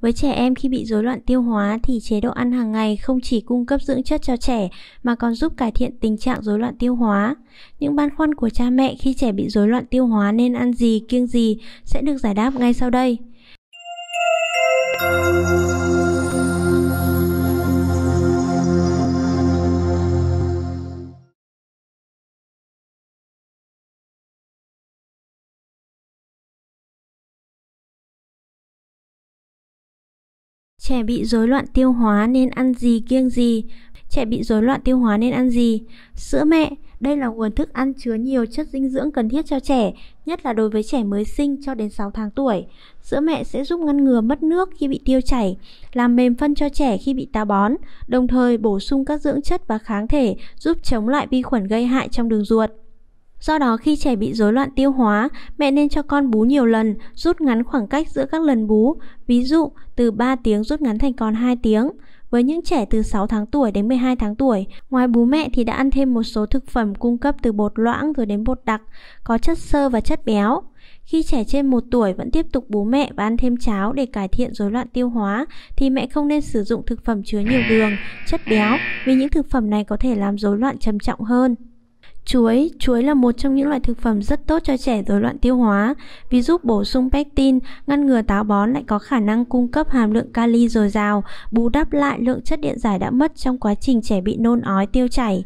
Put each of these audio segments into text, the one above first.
Với trẻ em khi bị rối loạn tiêu hóa thì chế độ ăn hàng ngày không chỉ cung cấp dưỡng chất cho trẻ mà còn giúp cải thiện tình trạng rối loạn tiêu hóa. Những băn khoăn của cha mẹ khi trẻ bị rối loạn tiêu hóa nên ăn gì, kiêng gì sẽ được giải đáp ngay sau đây. Trẻ bị rối loạn tiêu hóa nên ăn gì kiêng gì? Trẻ bị rối loạn tiêu hóa nên ăn gì? Sữa mẹ, đây là nguồn thức ăn chứa nhiều chất dinh dưỡng cần thiết cho trẻ, nhất là đối với trẻ mới sinh cho đến 6 tháng tuổi. Sữa mẹ sẽ giúp ngăn ngừa mất nước khi bị tiêu chảy, làm mềm phân cho trẻ khi bị táo bón, đồng thời bổ sung các dưỡng chất và kháng thể giúp chống lại vi khuẩn gây hại trong đường ruột. Do đó khi trẻ bị rối loạn tiêu hóa, mẹ nên cho con bú nhiều lần, rút ngắn khoảng cách giữa các lần bú, ví dụ từ 3 tiếng rút ngắn thành còn 2 tiếng. Với những trẻ từ 6 tháng tuổi đến 12 tháng tuổi, ngoài bú mẹ thì đã ăn thêm một số thực phẩm cung cấp từ bột loãng rồi đến bột đặc, có chất xơ và chất béo. Khi trẻ trên 1 tuổi vẫn tiếp tục bú mẹ và ăn thêm cháo để cải thiện rối loạn tiêu hóa thì mẹ không nên sử dụng thực phẩm chứa nhiều đường, chất béo vì những thực phẩm này có thể làm rối loạn trầm trọng hơn. Chuối, chuối là một trong những loại thực phẩm rất tốt cho trẻ rối loạn tiêu hóa vì giúp bổ sung pectin, ngăn ngừa táo bón lại có khả năng cung cấp hàm lượng kali dồi dào, bù đắp lại lượng chất điện giải đã mất trong quá trình trẻ bị nôn ói tiêu chảy.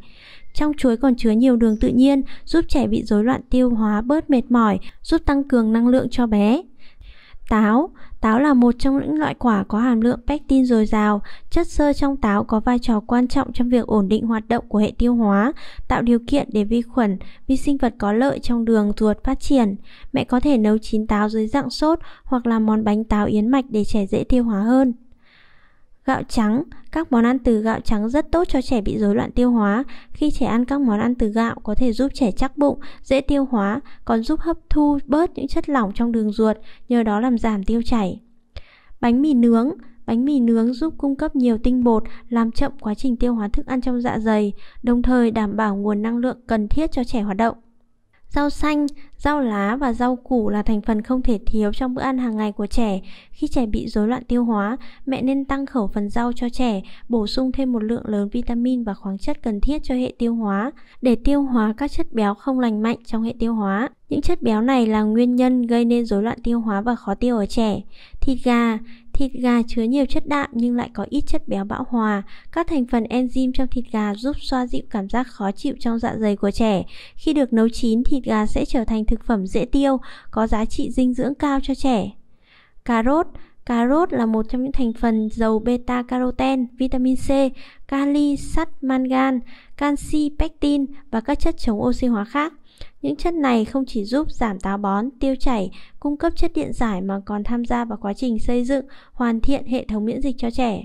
Trong chuối còn chứa nhiều đường tự nhiên, giúp trẻ bị rối loạn tiêu hóa bớt mệt mỏi, giúp tăng cường năng lượng cho bé. Táo Táo là một trong những loại quả có hàm lượng pectin dồi dào. Chất xơ trong táo có vai trò quan trọng trong việc ổn định hoạt động của hệ tiêu hóa, tạo điều kiện để vi khuẩn, vi sinh vật có lợi trong đường ruột phát triển. Mẹ có thể nấu chín táo dưới dạng sốt hoặc làm món bánh táo yến mạch để trẻ dễ tiêu hóa hơn. Gạo trắng, các món ăn từ gạo trắng rất tốt cho trẻ bị rối loạn tiêu hóa. Khi trẻ ăn các món ăn từ gạo có thể giúp trẻ chắc bụng, dễ tiêu hóa, còn giúp hấp thu bớt những chất lỏng trong đường ruột, nhờ đó làm giảm tiêu chảy. Bánh mì nướng, Bánh mì nướng giúp cung cấp nhiều tinh bột, làm chậm quá trình tiêu hóa thức ăn trong dạ dày, đồng thời đảm bảo nguồn năng lượng cần thiết cho trẻ hoạt động. Rau xanh, Rau lá và rau củ là thành phần không thể thiếu trong bữa ăn hàng ngày của trẻ. Khi trẻ bị rối loạn tiêu hóa, mẹ nên tăng khẩu phần rau cho trẻ, bổ sung thêm một lượng lớn vitamin và khoáng chất cần thiết cho hệ tiêu hóa để tiêu hóa các chất béo không lành mạnh trong hệ tiêu hóa. Những chất béo này là nguyên nhân gây nên rối loạn tiêu hóa và khó tiêu ở trẻ. Thịt gà Thịt gà chứa nhiều chất đạm nhưng lại có ít chất béo bão hòa. Các thành phần enzyme trong thịt gà giúp xoa dịu cảm giác khó chịu trong dạ dày của trẻ. Khi được nấu chín, thịt gà sẽ trở thành thực phẩm dễ tiêu, có giá trị dinh dưỡng cao cho trẻ. Cà rốt Cà rốt là một trong những thành phần giàu beta carotene, vitamin C, kali, sắt, mangan, canxi, pectin và các chất chống oxy hóa khác. Những chất này không chỉ giúp giảm táo bón, tiêu chảy, cung cấp chất điện giải mà còn tham gia vào quá trình xây dựng, hoàn thiện hệ thống miễn dịch cho trẻ.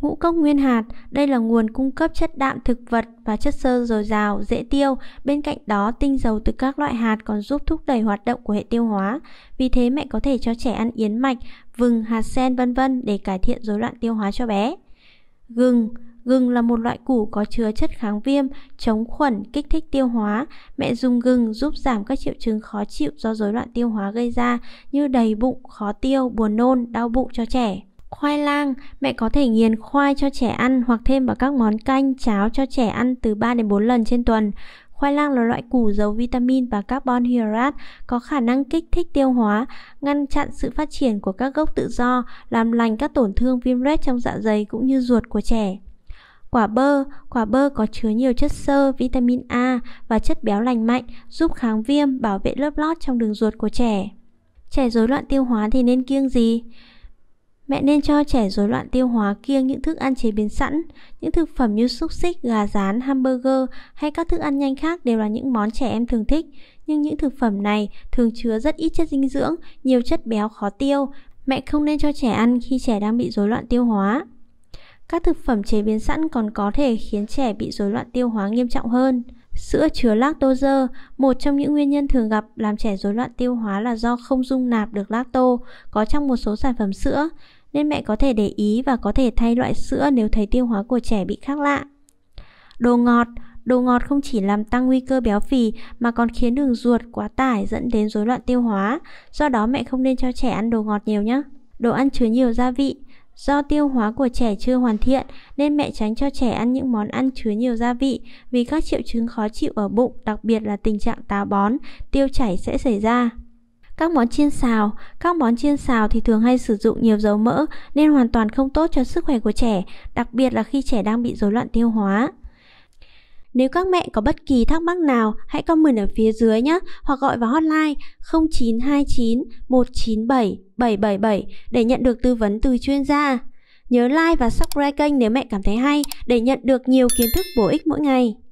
Ngũ cốc nguyên hạt, đây là nguồn cung cấp chất đạm thực vật và chất xơ dồi dào, dễ tiêu. Bên cạnh đó, tinh dầu từ các loại hạt còn giúp thúc đẩy hoạt động của hệ tiêu hóa. Vì thế mẹ có thể cho trẻ ăn yến mạch, vừng, hạt sen vân vân để cải thiện rối loạn tiêu hóa cho bé. Gừng, Gừng là một loại củ có chứa chất kháng viêm, chống khuẩn, kích thích tiêu hóa. Mẹ dùng gừng giúp giảm các triệu chứng khó chịu do rối loạn tiêu hóa gây ra như đầy bụng, khó tiêu, buồn nôn, đau bụng cho trẻ. Khoai lang, mẹ có thể nghiền khoai cho trẻ ăn hoặc thêm vào các món canh, cháo cho trẻ ăn từ 3 đến 4 lần trên tuần. Khoai lang là loại củ giàu vitamin và carbon hydrate, có khả năng kích thích tiêu hóa, ngăn chặn sự phát triển của các gốc tự do, làm lành các tổn thương viêm loét trong dạ dày cũng như ruột của trẻ. Quả bơ, quả bơ có chứa nhiều chất xơ, vitamin A và chất béo lành mạnh, giúp kháng viêm, bảo vệ lớp lót trong đường ruột của trẻ. Trẻ rối loạn tiêu hóa thì nên kiêng gì? Mẹ nên cho trẻ rối loạn tiêu hóa kiêng những thức ăn chế biến sẵn, những thực phẩm như xúc xích, gà rán, hamburger hay các thức ăn nhanh khác đều là những món trẻ em thường thích. Nhưng những thực phẩm này thường chứa rất ít chất dinh dưỡng, nhiều chất béo khó tiêu. Mẹ không nên cho trẻ ăn khi trẻ đang bị rối loạn tiêu hóa. Các thực phẩm chế biến sẵn còn có thể khiến trẻ bị rối loạn tiêu hóa nghiêm trọng hơn. Sữa chứa lactose, một trong những nguyên nhân thường gặp làm trẻ rối loạn tiêu hóa là do không dung nạp được lacto có trong một số sản phẩm sữa nên mẹ có thể để ý và có thể thay loại sữa nếu thấy tiêu hóa của trẻ bị khác lạ. Đồ ngọt Đồ ngọt không chỉ làm tăng nguy cơ béo phì mà còn khiến đường ruột quá tải dẫn đến rối loạn tiêu hóa, do đó mẹ không nên cho trẻ ăn đồ ngọt nhiều nhé. Đồ ăn chứa nhiều gia vị Do tiêu hóa của trẻ chưa hoàn thiện nên mẹ tránh cho trẻ ăn những món ăn chứa nhiều gia vị vì các triệu chứng khó chịu ở bụng, đặc biệt là tình trạng táo bón, tiêu chảy sẽ xảy ra. Các món chiên xào Các món chiên xào thì thường hay sử dụng nhiều dầu mỡ nên hoàn toàn không tốt cho sức khỏe của trẻ, đặc biệt là khi trẻ đang bị rối loạn tiêu hóa. Nếu các mẹ có bất kỳ thắc mắc nào, hãy comment ở phía dưới nhé, hoặc gọi vào hotline 0929 197 777 để nhận được tư vấn từ chuyên gia. Nhớ like và subscribe kênh nếu mẹ cảm thấy hay để nhận được nhiều kiến thức bổ ích mỗi ngày.